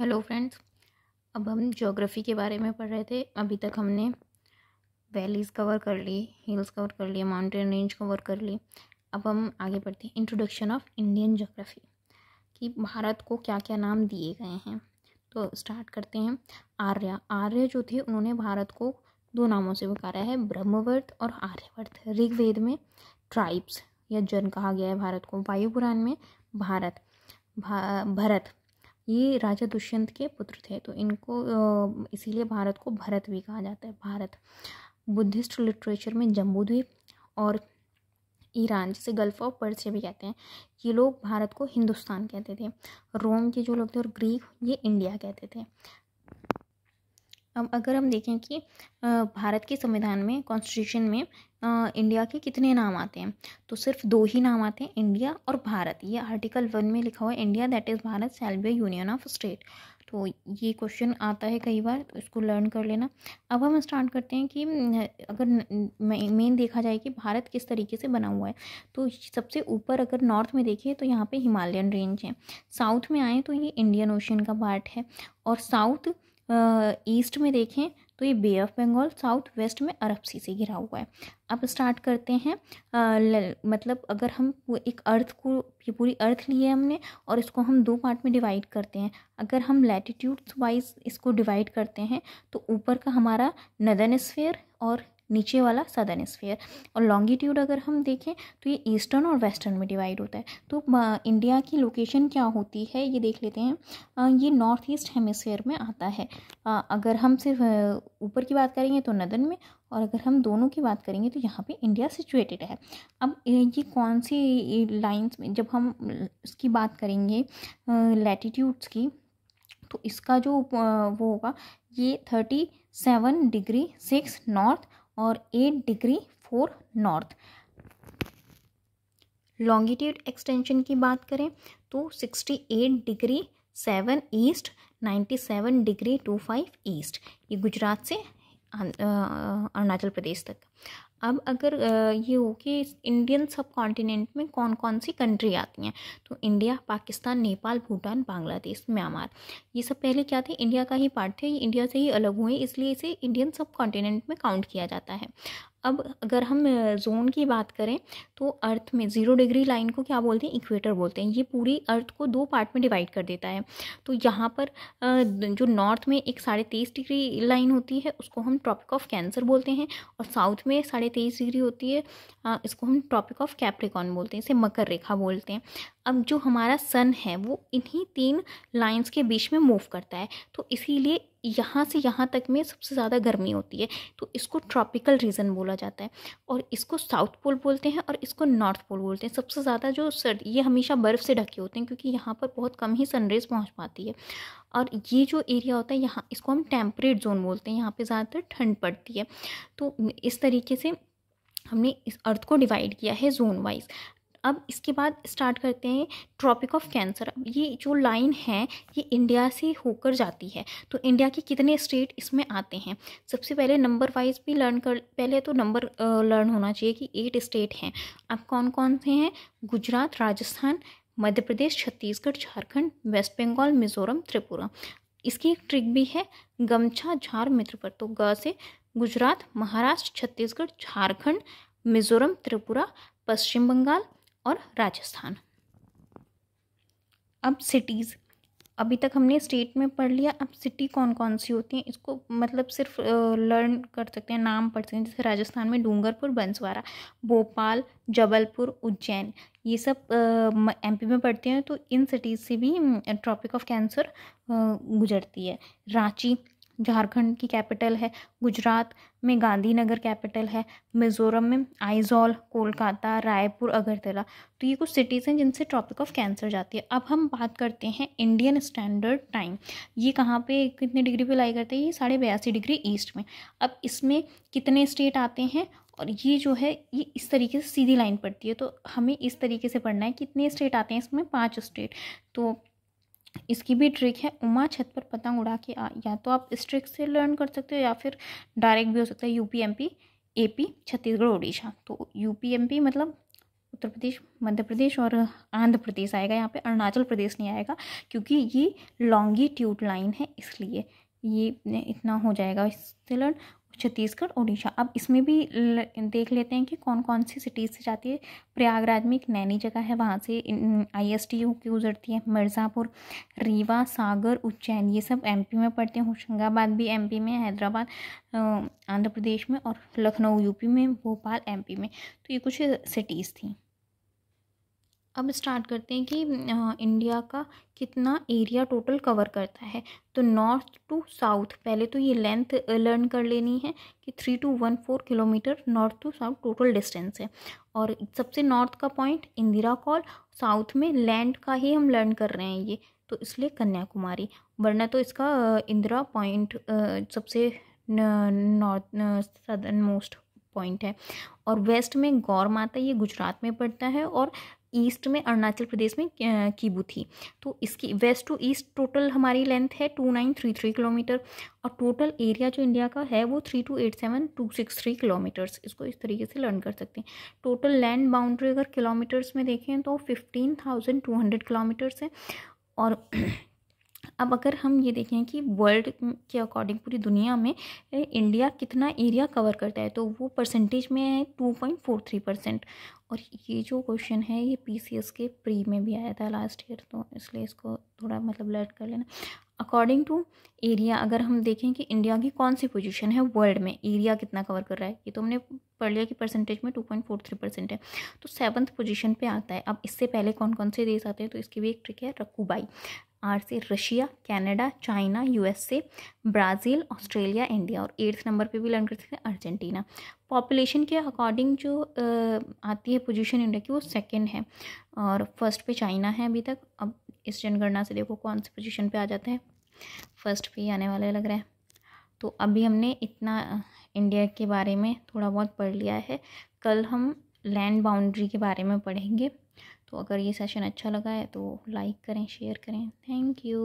hello friends अब हम geography के बारे में पढ़ रहे थे अभी तक हमने वैलीज़ कवर कर ली हिल्स कवर कर लिए माउंटेन रेंज कवर कर ली अब हम आगे पढ़ते हैं इंट्रोडक्शन ऑफ इंडियन जोग्राफ़ी कि भारत को क्या क्या नाम दिए गए हैं तो स्टार्ट करते हैं आर्य आर्य जो थे उन्होंने भारत को दो नामों से पुकारा है ब्रह्मवर्त और आर्यवर्त ऋग्वेद में ट्राइब्स या जन कहा गया है भारत को वायुपुराण में भारत भा, भरत ये राजा दुष्यंत के पुत्र थे तो इनको इसीलिए भारत को भरत भी कहा जाता है भारत बुद्धिस्ट लिटरेचर में जम्बूद्वीप और ईरान जिसे गल्फ ऑफ पर्सिया भी कहते हैं ये लोग भारत को हिंदुस्तान कहते थे रोम के जो लोग थे और ग्रीक ये इंडिया कहते थे अब अगर हम देखें कि भारत के संविधान में कॉन्स्टिट्यूशन में इंडिया के कितने नाम आते हैं तो सिर्फ दो ही नाम आते हैं इंडिया और भारत ये आर्टिकल वन में लिखा हुआ है India that is Bharat shall union of state तो ये क्वेश्चन आता है कई बार तो इसको लर्न कर लेना अब हम स्टार्ट करते हैं कि अगर मेन देखा जाए कि भारत किस तरीके से बना हुआ है तो सबसे ऊपर अगर नॉर्थ में देखें तो यहाँ पे हिमालयन रेंज है साउथ में आए तो ये इंडियन ओशन का पार्ट है और साउथ ईस्ट में देखें तो ये bay of Bengal south west में अरब सी से घिरा हुआ है अब स्टार्ट करते हैं आ, ल, मतलब अगर हम एक अर्थ को ये पूरी अर्थ ली है हमने और इसको हम दो पार्ट में डिवाइड करते हैं अगर हम लैटिट्यूड्स वाइज इसको डिवाइड करते हैं तो ऊपर का हमारा नदन स्फेयर और नीचे वाला सदर्न स्फीयर और लॉन्गिट्यूड अगर हम देखें तो ये ईस्टर्न और वेस्टर्न में डिवाइड होता है तो इंडिया की लोकेशन क्या होती है ये देख लेते हैं ये नॉर्थ ईस्ट हेमिसफेयर में आता है अगर हम सिर्फ ऊपर की बात करेंगे तो नदन में और अगर हम दोनों की बात करेंगे तो यहाँ पे इंडिया सिचुएटेड है अब ये कौन सी लाइंस में जब हम इसकी बात करेंगे लैटिट्यूड्स की तो इसका जो वो होगा ये thirty seven degree six north और 8 डिग्री 4 नॉर्थ लॉन्गिट्यूड एक्सटेंशन की बात करें तो 68 डिग्री 7 ईस्ट 97 डिग्री 25 ईस्ट ये गुजरात से अरुणाचल प्रदेश तक अब अगर ये हो कि इंडियन सब कॉन्टिनेंट में कौन कौन सी कंट्री आती हैं तो इंडिया पाकिस्तान नेपाल भूटान बांग्लादेश म्यांमार ये सब पहले क्या थे इंडिया का ही पार्ट थे ये इंडिया से ही अलग हुए इसलिए इसे इंडियन सब कॉन्टिनेंट में काउंट किया जाता है अब अगर हम जोन की बात करें तो अर्थ में ज़ीरो डिग्री लाइन को क्या बोलते हैं इक्वेटर बोलते हैं ये पूरी अर्थ को दो पार्ट में डिवाइड कर देता है तो यहाँ पर जो नॉर्थ में एक साढ़े तेईस डिग्री लाइन होती है उसको हम ट्रॉपिक ऑफ कैंसर बोलते हैं और साउथ में साढ़े तेईस डिग्री होती है इसको हम ट्रॉपिक ऑफ कैप्रिकॉन बोलते हैं इसे मकर रेखा बोलते हैं अब जो हमारा सन है वो इन्हीं तीन लाइन्स के बीच में मूव करता है तो इसीलिए यहाँ से यहाँ तक में सबसे ज़्यादा गर्मी होती है तो इसको ट्रॉपिकल रीजन बोला जाता है और इसको साउथ पोल बोलते हैं और इसको नॉर्थ पोल बोलते हैं सबसे ज़्यादा जो सर्द ये हमेशा बर्फ़ से ढके होते हैं क्योंकि यहाँ पर बहुत कम ही सनरेज पहुँच पाती है और ये जो एरिया होता है यहाँ इसको हम टेम्परेट जोन बोलते हैं यहाँ पर ज़्यादातर ठंड पड़ती है तो इस तरीके से हमने इस अर्थ को डिवाइड किया है जोन वाइज अब इसके बाद स्टार्ट करते हैं ट्रॉपिक ऑफ कैंसर अब ये जो लाइन है ये इंडिया से होकर जाती है तो इंडिया के कितने स्टेट इसमें आते हैं सबसे पहले नंबर वाइज भी लर्न कर पहले तो नंबर लर्न होना चाहिए कि एट स्टेट हैं अब कौन कौन से हैं गुजरात राजस्थान मध्य प्रदेश छत्तीसगढ़ झारखंड वेस्ट बंगाल मिजोरम त्रिपुरा इसकी एक ट्रिक भी है गमछा झार मित्र पर तो ग से गुजरात महाराष्ट्र छत्तीसगढ़ झारखंड मिजोरम त्रिपुरा पश्चिम बंगाल और राजस्थान अब सिटीज़ अभी तक हमने स्टेट में पढ़ लिया अब सिटी कौन कौन सी होती हैं इसको मतलब सिर्फ लर्न कर सकते हैं नाम पढ़ सकते हैं जैसे राजस्थान में डूंगरपुर बंसवारा भोपाल जबलपुर उज्जैन ये सब एमपी में पढ़ते हैं तो इन सिटीज़ से भी ट्रॉपिक ऑफ कैंसर गुजरती है रांची झारखंड की कैपिटल है गुजरात में गांधीनगर कैपिटल है मिज़ोरम में आइजॉल कोलकाता रायपुर अगरतला तो ये कुछ सिटीज़ हैं जिनसे ट्रॉपिक ऑफ कैंसर जाती है अब हम बात करते हैं इंडियन स्टैंडर्ड टाइम ये कहाँ पे कितने डिग्री पे लाई करते हैं ये साढ़े बयासी डिग्री ईस्ट में अब इसमें कितने स्टेट आते हैं और ये जो है ये इस तरीके से सीधी लाइन पड़ती है तो हमें इस तरीके से पढ़ना है कितने स्टेट आते हैं इसमें पाँच स्टेट तो इसकी भी ट्रिक है उमा छत पर पतंग उड़ा के आ या तो आप इस ट्रिक से लर्न कर सकते हो या फिर डायरेक्ट भी हो सकता है U P P A AP Chhattisgarh Orissa तो यू पी एम पी मतलब उत्तर प्रदेश मध्य प्रदेश और आंध्र प्रदेश आएगा यहाँ पे अरुणाचल प्रदेश नहीं आएगा क्योंकि ये लॉन्गी लाइन है इसलिए ये इतना हो जाएगा इससे लर्न छत्तीसगढ़ उड़ीसा अब इसमें भी देख लेते हैं कि कौन कौन सी सिटीज़ से जाती है प्रयागराज में एक नैनी जगह है वहाँ से आई एस टी की गुजरती है मिर्ज़ापुर रीवा सागर उज्जैन ये सब एमपी में पड़ते हैं होशंगाबाद भी एमपी में हैदराबाद आंध्र प्रदेश में और लखनऊ यूपी में भोपाल एमपी में तो ये कुछ सिटीज़ थी अब स्टार्ट करते हैं कि इंडिया का कितना एरिया टोटल कवर करता है तो नॉर्थ टू साउथ पहले तो ये लेंथ लर्न कर लेनी है कि three two one four kilometre north to south total distance है और सबसे नॉर्थ का पॉइंट इंदिरा कॉल साउथ में लैंड का ही हम लर्न कर रहे हैं ये तो इसलिए कन्याकुमारी वरना तो इसका इंदिरा पॉइंट सबसे नॉर्थ सदर्न मोस्ट पॉइंट है और वेस्ट में गौर माता ये गुजरात में पड़ता है और ईस्ट में अरुणाचल प्रदेश में कीबू थी तो इसकी वेस्ट टू ईस्ट टोटल हमारी लेंथ है two nine three three kilometre और टोटल एरिया जो इंडिया का है वो three two eight seven two six three kilometres इसको इस तरीके से लर्न कर सकते हैं टोटल लैंड बाउंड्री अगर किलोमीटर्स में देखें तो fifteen thousand two hundred kilometres है और अब अगर हम ये देखें कि वर्ल्ड के अकॉर्डिंग पूरी दुनिया में इंडिया कितना एरिया कवर करता है तो वो परसेंटेज में है two point four three percent और ये जो क्वेश्चन है ये पी के प्री में भी आया था लास्ट ईयर तो इसलिए इसको थोड़ा मतलब लर्ट कर लेना अकॉर्डिंग टू एरिया अगर हम देखें कि इंडिया की कौन सी पोजीशन है वर्ल्ड में एरिया कितना कवर कर रहा है ये तो हमने पढ़ लिया कि परसेंटेज में two point four three percent है तो सेवन्थ पोजीशन पे आता है अब इससे पहले कौन कौन से देश आते हैं तो इसकी भी एक ट्रिक है रकूबाई आर से Russia Canada China USA Brazil Australia India और एट्थ नंबर पे भी लर्न कर सकते हैं अर्जेंटीना पॉपुलेशन के अकॉर्डिंग जो आती है पोजीशन इंडिया की वो सेकंड है और फर्स्ट पे चाइना है अभी तक अब इस जनगणना से देखो कौन सी पोजीशन पे आ जाता है फर्स्ट पे आने वाला लग रहा है तो अभी हमने इतना इंडिया के बारे में थोड़ा बहुत पढ़ लिया है कल हम लैंड बाउंड्री के बारे में पढ़ेंगे तो अगर ये सेशन अच्छा लगा है तो लाइक करें शेयर करें थैंक यू